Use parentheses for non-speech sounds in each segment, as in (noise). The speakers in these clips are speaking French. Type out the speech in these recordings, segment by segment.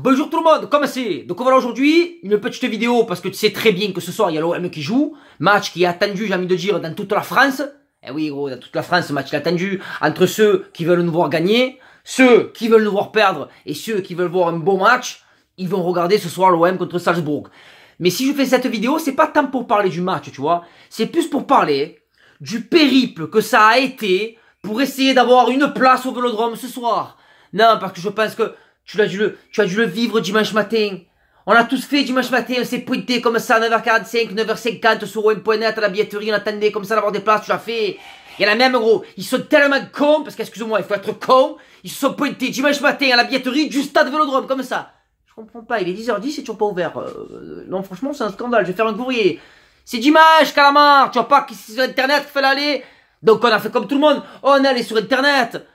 Bonjour tout le monde, comment c'est Donc voilà aujourd'hui, une petite vidéo parce que tu sais très bien que ce soir il y a l'OM qui joue, match qui est attendu, j'ai envie de dire, dans toute la France. Eh oui gros, dans toute la France, match attendu entre ceux qui veulent nous voir gagner, ceux qui veulent nous voir perdre et ceux qui veulent voir un bon match, ils vont regarder ce soir l'OM contre Salzbourg. Mais si je fais cette vidéo, c'est pas tant pour parler du match, tu vois, c'est plus pour parler du périple que ça a été pour essayer d'avoir une place au velodrome ce soir. Non, parce que je pense que tu as dû le, tu as dû le vivre dimanche matin. On a tous fait dimanche matin, on s'est pointé comme ça 9h45, 9h50 sur Wayne.net à la billetterie, on attendait comme ça d'avoir des places, tu l'as fait. Il y en a même gros, ils sont tellement cons, parce qu'excusez-moi, il faut être con, ils sont pointés dimanche matin à la billetterie du stade Vélodrome, comme ça. Je comprends pas, il est 10h10 c'est toujours pas ouvert. Euh, euh, non, franchement, c'est un scandale, je vais faire un courrier. C'est dimanche, calamar, tu vois pas que c'est sur internet qu'il fallait aller. Donc on a fait comme tout le monde, on est allé sur internet.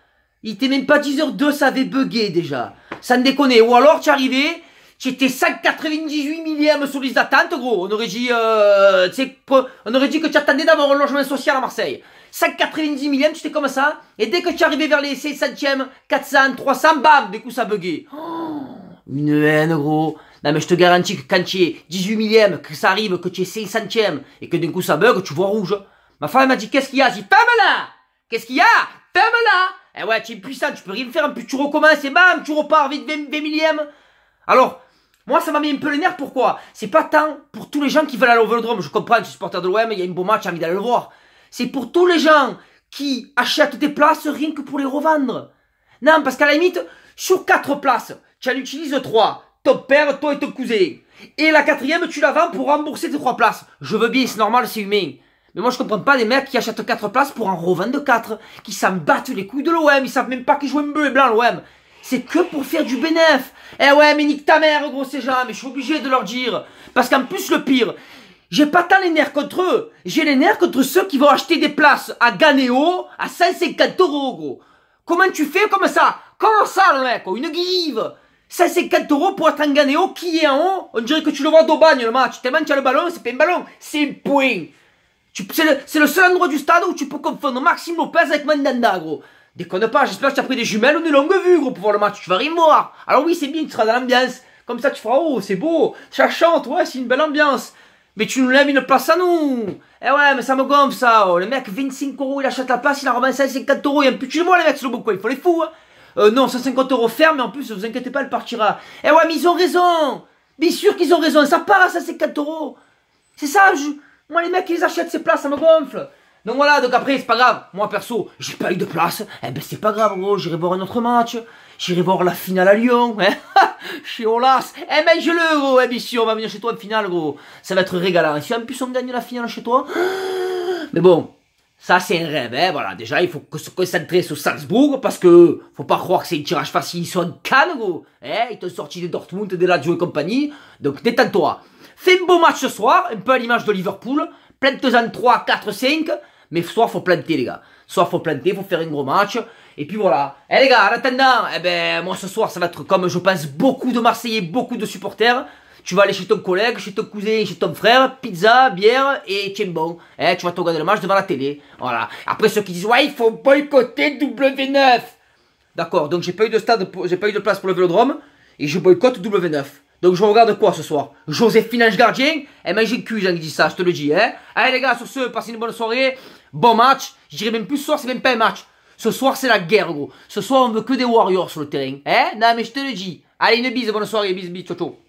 Il était même pas 10h02, ça avait bugué déjà. Sans déconner. Ou alors, tu arrivais, j'étais 198 millième sur les attentes, gros. On aurait dit, euh, on aurait dit que tu attendais d'avoir un logement social à Marseille. 190 millième, tu étais comme ça. Et dès que tu arrivais vers les 500e, 400, 300, bam, du coup ça buguait. Oh, une haine, gros. Non, mais je te garantis que quand tu es 18 millième, que ça arrive, que tu es 500e, et que d'un coup ça bug, tu vois rouge. Ma femme m'a dit, qu'est-ce qu'il y a J'ai dit, moi la Qu'est-ce qu'il y a moi la eh ouais, tu es puissant, tu peux rien faire. plus tu recommences et bam, tu repars vite 20, Alors, moi, ça m'a mis un peu les nerfs. Pourquoi C'est pas tant pour tous les gens qui veulent aller au velodrome, Je comprends, tu es supporter de l'OM, il y a un beau match, j'ai envie d'aller le voir. C'est pour tous les gens qui achètent des places rien que pour les revendre. Non, parce qu'à la limite, sur quatre places, tu en utilises trois. Ton père, toi et ton cousin. Et la quatrième, tu la vends pour rembourser tes trois places. Je veux bien, c'est normal, c'est humain. Mais moi, je comprends pas les mecs qui achètent 4 places pour un ro 24, qui s'en battent les couilles de l'OM, ils savent même pas qu'ils jouent un bleu et blanc l'OM. C'est que pour faire du bénéf. Eh ouais, mais nique ta mère, gros, ces gens, mais je suis obligé de leur dire. Parce qu'en plus, le pire, j'ai pas tant les nerfs contre eux, j'ai les nerfs contre ceux qui vont acheter des places à Ganeo à 150 euros, gros. Comment tu fais comme ça Comment ça, le mec Une guive 150 euros pour être en Ganéo qui est en haut On dirait que tu le vois bagne, le match. Tellement tu as le ballon, c'est pas un ballon, c'est un point. C'est le, seul endroit du stade où tu peux confondre Maxime Lopez avec Mandanda, gros. Déconne pas, j'espère que tu as pris des jumelles ou des longues vues, gros, pour voir le match. Tu vas rien voir. Alors oui, c'est bien, tu seras dans l'ambiance. Comme ça, tu feras, oh, c'est beau. Ça chante, ouais, c'est une belle ambiance. Mais tu nous lèves une place à nous Eh ouais, mais ça me gonfle ça oh, Le mec, 25 euros, il achète la place, il a c'est 50 euros, il y a un de mois les mecs, c'est le bon il faut les fous hein. euh, Non, 150 euros ferme, mais en plus, vous inquiétez pas, elle partira. Eh ouais, mais ils ont raison Bien sûr qu'ils ont raison, ça part à 150 euros C'est ça, je... Moi, les mecs, ils achètent ces places, ça me gonfle. Donc voilà, donc après, c'est pas grave. Moi, perso, j'ai pas eu de place. Eh ben, c'est pas grave, gros. J'irai voir un autre match. J'irai voir la finale à Lyon. Hein (laughs) chez Olas. Eh ben, je le, gros. Eh bien, on va venir chez toi en finale, gros. Ça va être régalant. si en plus on gagne la finale chez toi. (gasps) Mais bon, ça, c'est un rêve, hein, voilà. Déjà, il faut que se concentrer sur Salzbourg, parce que faut pas croire que c'est un tirage facile. Ils sont en Cannes, gros. Eh, ils t'ont sorti des Dortmund, des Lazio et compagnie. Donc, détends-toi. Fais un beau match ce soir, un peu à l'image de Liverpool. Plante-en 3, 4, 5. Mais soit faut planter, les gars. Soit faut planter, faut faire un gros match. Et puis voilà. Eh les gars, en attendant, eh ben, moi ce soir, ça va être comme je pense beaucoup de Marseillais, beaucoup de supporters. Tu vas aller chez ton collègue, chez ton cousin, chez ton frère, pizza, bière et tiens bon. Eh, tu vas te regarder le match devant la télé. Voilà. Après ceux qui disent, ouais, il faut boycotter W9. D'accord, donc j'ai pas eu de stade, j'ai pas eu de place pour le vélodrome et je boycotte W9. Donc je regarde quoi ce soir José Ange Gardien Eh ben j'ai le cul, j'ai dit ça, je te le dis. Hein Allez eh, les gars, sur ce, passez une bonne soirée. Bon match. Je dirais même plus ce soir, c'est même pas un match. Ce soir, c'est la guerre, gros. Ce soir, on veut que des Warriors sur le terrain. Hein Non, mais je te le dis. Allez, une bise, bonne soirée, bis, bise, ciao, ciao.